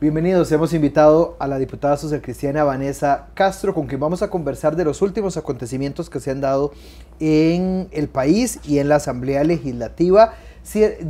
Bienvenidos, hemos invitado a la diputada social cristiana Vanessa Castro, con quien vamos a conversar de los últimos acontecimientos que se han dado en el país y en la Asamblea Legislativa,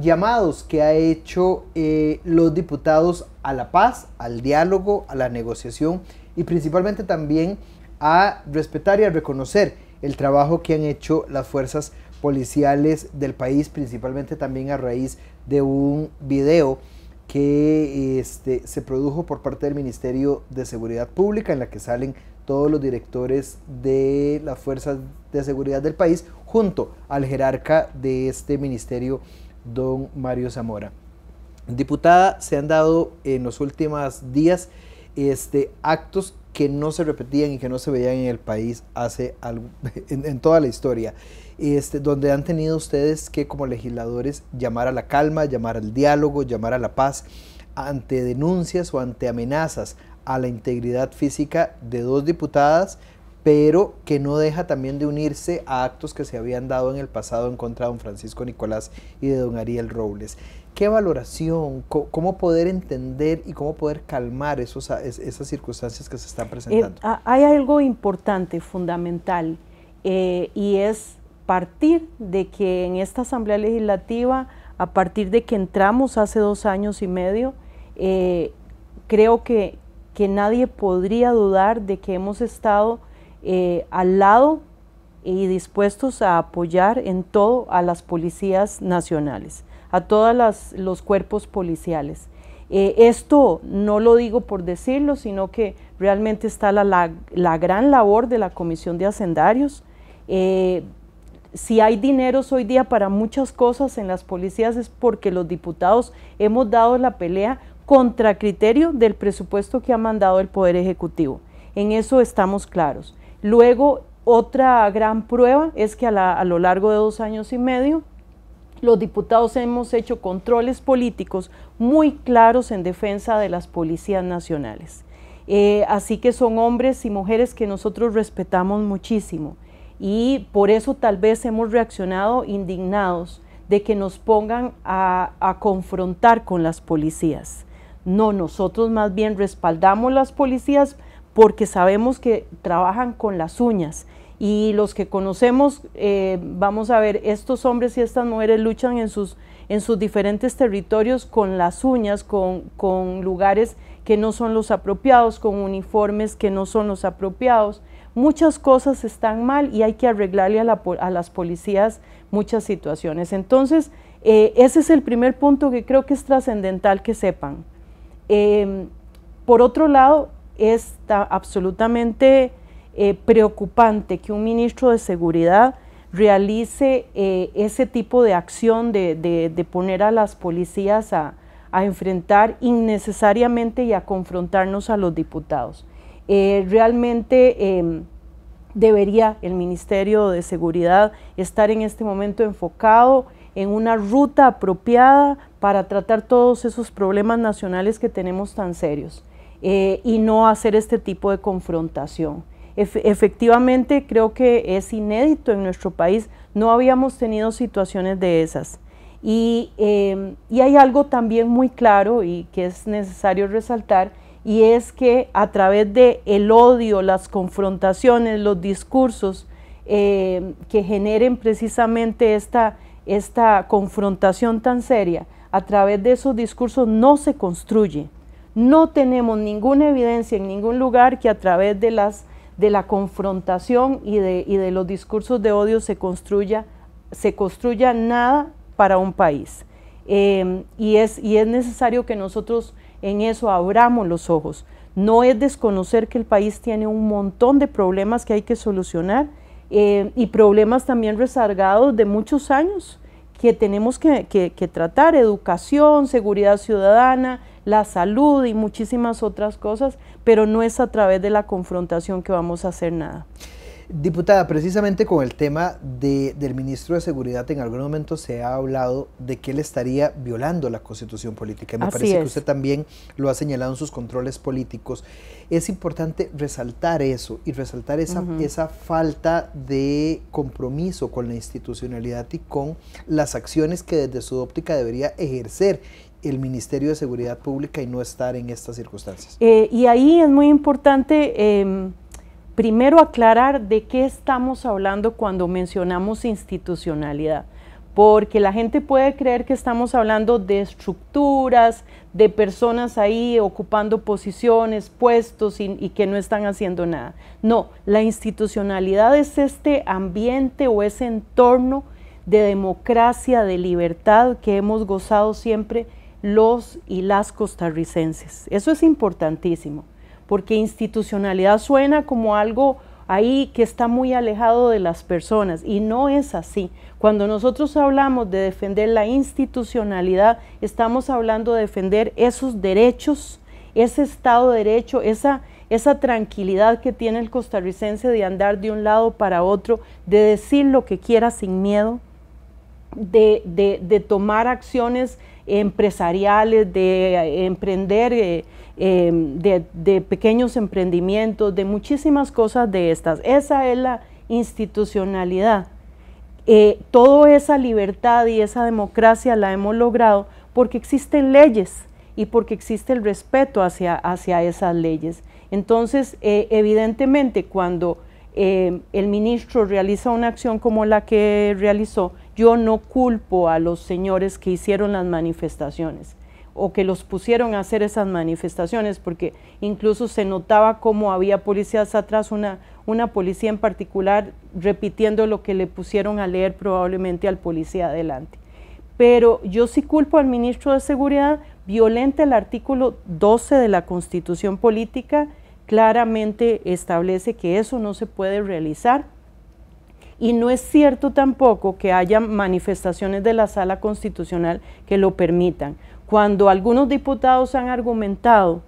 llamados que ha hecho eh, los diputados a la paz, al diálogo, a la negociación y principalmente también a respetar y a reconocer el trabajo que han hecho las fuerzas policiales del país, principalmente también a raíz de un video que este, se produjo por parte del Ministerio de Seguridad Pública, en la que salen todos los directores de las fuerzas de seguridad del país, junto al jerarca de este ministerio, don Mario Zamora. Diputada, se han dado en los últimos días este, actos que no se repetían y que no se veían en el país hace en, toda la historia, este, donde han tenido ustedes que como legisladores llamar a la calma, llamar al diálogo, llamar a la paz ante denuncias o ante amenazas a la integridad física de dos diputadas pero que no deja también de unirse a actos que se habían dado en el pasado en contra de don Francisco Nicolás y de don Ariel Robles. ¿Qué valoración? ¿Cómo poder entender y cómo poder calmar esas circunstancias que se están eh, presentando? hay algo importante, fundamental, eh, y es partir de que en esta Asamblea Legislativa, a partir de que entramos hace dos años y medio, eh, creo que, que nadie podría dudar de que hemos estado eh, al lado y dispuestos a apoyar en todo a las policías nacionales, a todos los cuerpos policiales. Eh, esto no lo digo por decirlo, sino que realmente está la, gran labor de la Comisión de Hacendarios. Eh, si hay dinero hoy día para muchas cosas en las policías es porque los diputados hemos dado la pelea contra criterio del presupuesto que ha mandado el Poder Ejecutivo. En eso estamos claros. Luego, otra gran prueba es que a, lo largo de dos años y medio, los diputados hemos hecho controles políticos muy claros en defensa de las policías nacionales. Eh, así que son hombres y mujeres que nosotros respetamos muchísimo y por eso tal vez hemos reaccionado indignados de que nos pongan a, a confrontar con las policías. No, nosotros más bien respaldamos las policías porque sabemos que trabajan con las uñas. Y los que conocemos, eh, vamos a ver, estos hombres y estas mujeres luchan en sus, en sus diferentes territorios con las uñas, con, lugares que no son los apropiados, con uniformes que no son los apropiados. Muchas cosas están mal y hay que arreglarle a, las policías muchas situaciones. Entonces, eh, ese es el primer punto que creo que es trascendental que sepan. Eh, por otro lado, es absolutamente eh, preocupante que un ministro de Seguridad realice eh, ese tipo de acción de, poner a las policías a, enfrentar innecesariamente y a confrontarnos a los diputados. Eh, realmente em, debería el Ministerio de Seguridad estar en este momento enfocado en una ruta apropiada para tratar todos esos problemas nacionales que tenemos tan serios. Eh, y no hacer este tipo de confrontación. efectivamente, creo que es inédito en nuestro país, no habíamos tenido situaciones de esas. Em, y, hay algo también muy claro y que es necesario resaltar, y es que a través de el odio, las confrontaciones, los discursos em, que generen precisamente esta, esta confrontación tan seria, a través de esos discursos no se construye, no tenemos ninguna evidencia en ningún lugar que a través de, las, de la confrontación y de, los discursos de odio se construya, se construya nada para un país. Em, y, es, necesario que nosotros en eso abramos los ojos. No es desconocer que el país tiene un montón de problemas que hay que solucionar em, y problemas también resargados de muchos años que tenemos que tratar, educación, seguridad ciudadana, la salud y muchísimas otras cosas, pero no es a través de la confrontación que vamos a hacer nada. Diputada, precisamente con el tema de, del ministro de Seguridad, en algún momento se ha hablado de que él estaría violando la constitución política. Me parece que usted también lo ha señalado en sus controles políticos. Es importante resaltar eso y resaltar esa, esa falta de compromiso con la institucionalidad y con las acciones que desde su óptica debería ejercer el Ministerio de Seguridad Pública y no estar en estas circunstancias. Eh, y ahí es muy importante... Em, primero aclarar de qué estamos hablando cuando mencionamos institucionalidad, porque la gente puede creer que estamos hablando de estructuras, de personas ahí ocupando posiciones, puestos y, que no están haciendo nada. No, la institucionalidad es este ambiente o ese entorno de democracia, de libertad que hemos gozado siempre los y las costarricenses. Eso es importantísimo porque institucionalidad suena como algo ahí que está muy alejado de las personas y no es así. Cuando nosotros hablamos de defender la institucionalidad, estamos hablando de defender esos derechos, ese Estado de Derecho, esa, esa tranquilidad que tiene el costarricense de andar de un lado para otro, de decir lo que quiera sin miedo, de, tomar acciones empresariales, de eh, emprender eh, Em, de, pequeños emprendimientos, de muchísimas cosas de estas. Esa es la institucionalidad. Eh, toda esa libertad y esa democracia la hemos logrado porque existen leyes y porque existe el respeto hacia, esas leyes. Entonces, eh, evidentemente, cuando em, el ministro realiza una acción como la que realizó, yo no culpo a los señores que hicieron las manifestaciones o que los pusieron a hacer esas manifestaciones, porque incluso se notaba cómo había policías atrás, una, policía en particular repitiendo lo que le pusieron a leer probablemente al policía adelante. Pero yo sí culpo al ministro de Seguridad, violenta el artículo 12 de la Constitución Política, claramente establece que eso no se puede realizar. Y no es cierto tampoco que haya manifestaciones de la sala constitucional que lo permitan. Cuando algunos diputados han argumentado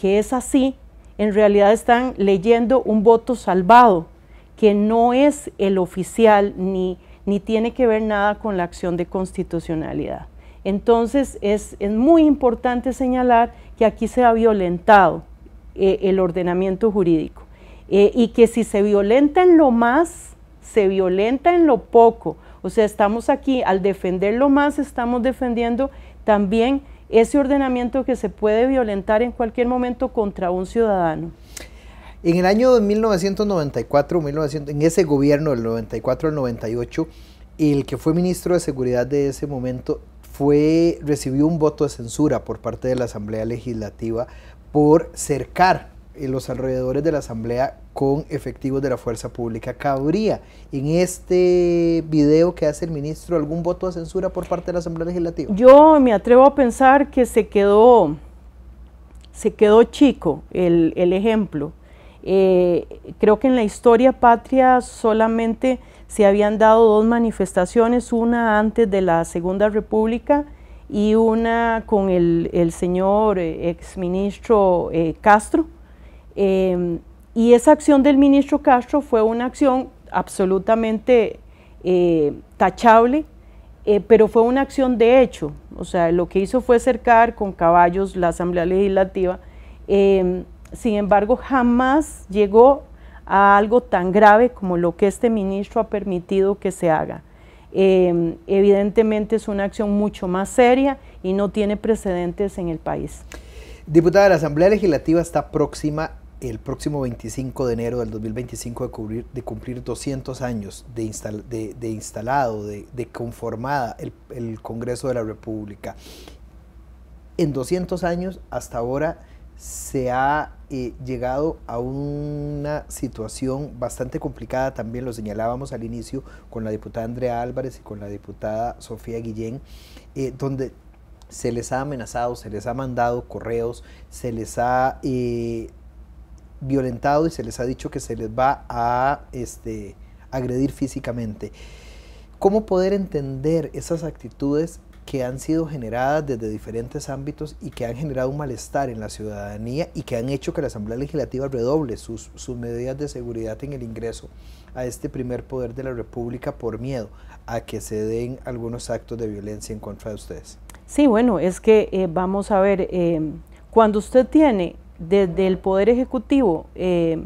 que es así, en realidad están leyendo un voto salvado, que no es el oficial ni, ni tiene que ver nada con la acción de constitucionalidad. Entonces es, muy importante señalar que aquí se ha violentado eh, el ordenamiento jurídico eh, y que si se violenta en lo más, se violenta en lo poco. O sea, estamos aquí, al defender lo más, estamos defendiendo también ese ordenamiento que se puede violentar en cualquier momento contra un ciudadano. En el año 1994, 1900, en ese gobierno del 94 al 98, el que fue ministro de Seguridad de ese momento fue, recibió un voto de censura por parte de la Asamblea Legislativa por cercar en los alrededores de la asamblea con efectivos de la fuerza pública. ¿Cabría en este video que hace el ministro algún voto de censura por parte de la asamblea legislativa? Yo me atrevo a pensar que se quedó, se quedó chico el, ejemplo. Eh, creo que en la historia patria solamente se habían dado dos manifestaciones, una antes de la Segunda República y una con el, señor eh, exministro ministro eh, Castro, Em, y esa acción del ministro Castro fue una acción absolutamente eh, tachable, eh, pero fue una acción de hecho. O sea, lo que hizo fue cercar con caballos la Asamblea Legislativa. Em, sin embargo, jamás llegó a algo tan grave como lo que este ministro ha permitido que se haga. Em, evidentemente es una acción mucho más seria y no tiene precedentes en el país. Diputada, la Asamblea Legislativa está próxima el próximo 25 de enero del 2025 de, de cumplir 200 años de, instalado, de, conformada el, Congreso de la República. En 200 años hasta ahora se ha eh, llegado a una situación bastante complicada, también lo señalábamos al inicio con la diputada Andrea Álvarez y con la diputada Sofía Guillén, eh, donde se les ha amenazado, se les ha mandado correos, se les ha eh, violentado y se les ha dicho que se les va a este, agredir físicamente. ¿Cómo poder entender esas actitudes que han sido generadas desde diferentes ámbitos y que han generado un malestar en la ciudadanía y que han hecho que la Asamblea Legislativa redoble sus, medidas de seguridad en el ingreso a este primer poder de la República por miedo a que se den algunos actos de violencia en contra de ustedes? Sí, bueno, es que eh, vamos a ver, eh, cuando usted tiene desde el Poder Ejecutivo eh,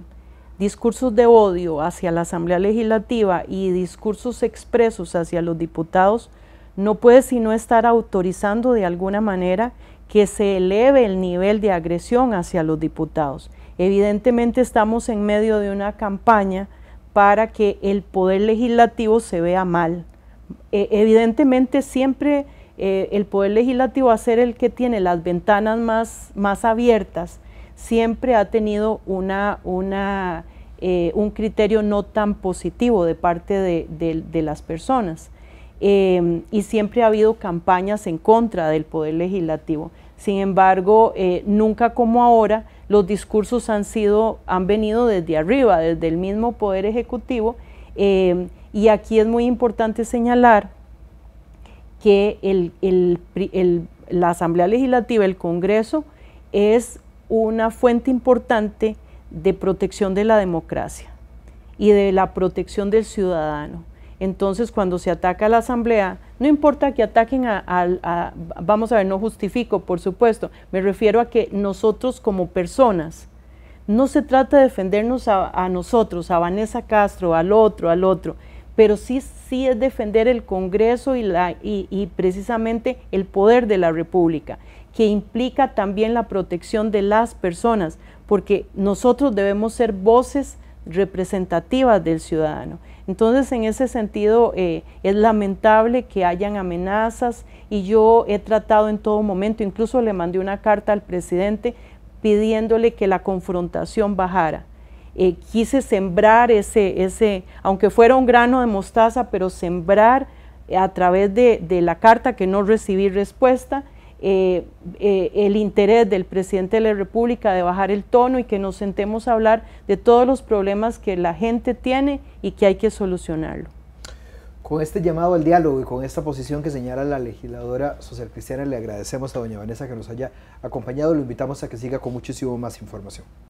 discursos de odio hacia la Asamblea Legislativa y discursos expresos hacia los diputados, no puede sino estar autorizando de alguna manera que se eleve el nivel de agresión hacia los diputados. Evidentemente estamos en medio de una campaña para que el poder legislativo se vea mal. E, evidentemente siempre eh, el poder legislativo va a ser el que tiene las ventanas más abiertas siempre ha tenido una, una, eh, un criterio no tan positivo de parte de, las personas. Eh, y siempre ha habido campañas en contra del poder legislativo. Sin embargo, eh, nunca como ahora, los discursos han, sido, han venido desde arriba, desde el mismo poder ejecutivo. y aquí es muy importante señalar que la Asamblea Legislativa, el Congreso, es una fuente importante de protección de la democracia y de la protección del ciudadano. Entonces, cuando se ataca a la Asamblea, no importa que ataquen a, vamos a ver, no justifico, por supuesto, me refiero a que nosotros como personas, no se trata de defendernos a, nosotros, a Vanessa Castro, al otro, al otro, pero sí, sí es defender el Congreso y, la, y precisamente el poder de la República que implica también la protección de las personas, porque nosotros debemos ser voces representativas del ciudadano. Entonces, en ese sentido, eh, es lamentable que hayan amenazas y yo he tratado en todo momento, incluso le mandé una carta al presidente pidiéndole que la confrontación bajara. Eh, quise sembrar ese, ese, aunque fuera un grano de mostaza, pero sembrar a través de, de la carta que no recibí respuesta, eh, eh, el interés del presidente de la República de bajar el tono y que nos sentemos a hablar de todos los problemas que la gente tiene y que hay que solucionarlo. Con este llamado al diálogo y con esta posición que señala la legisladora social cristiana, le agradecemos a doña Vanessa que nos haya acompañado. Lo invitamos a que siga con muchísimo más información.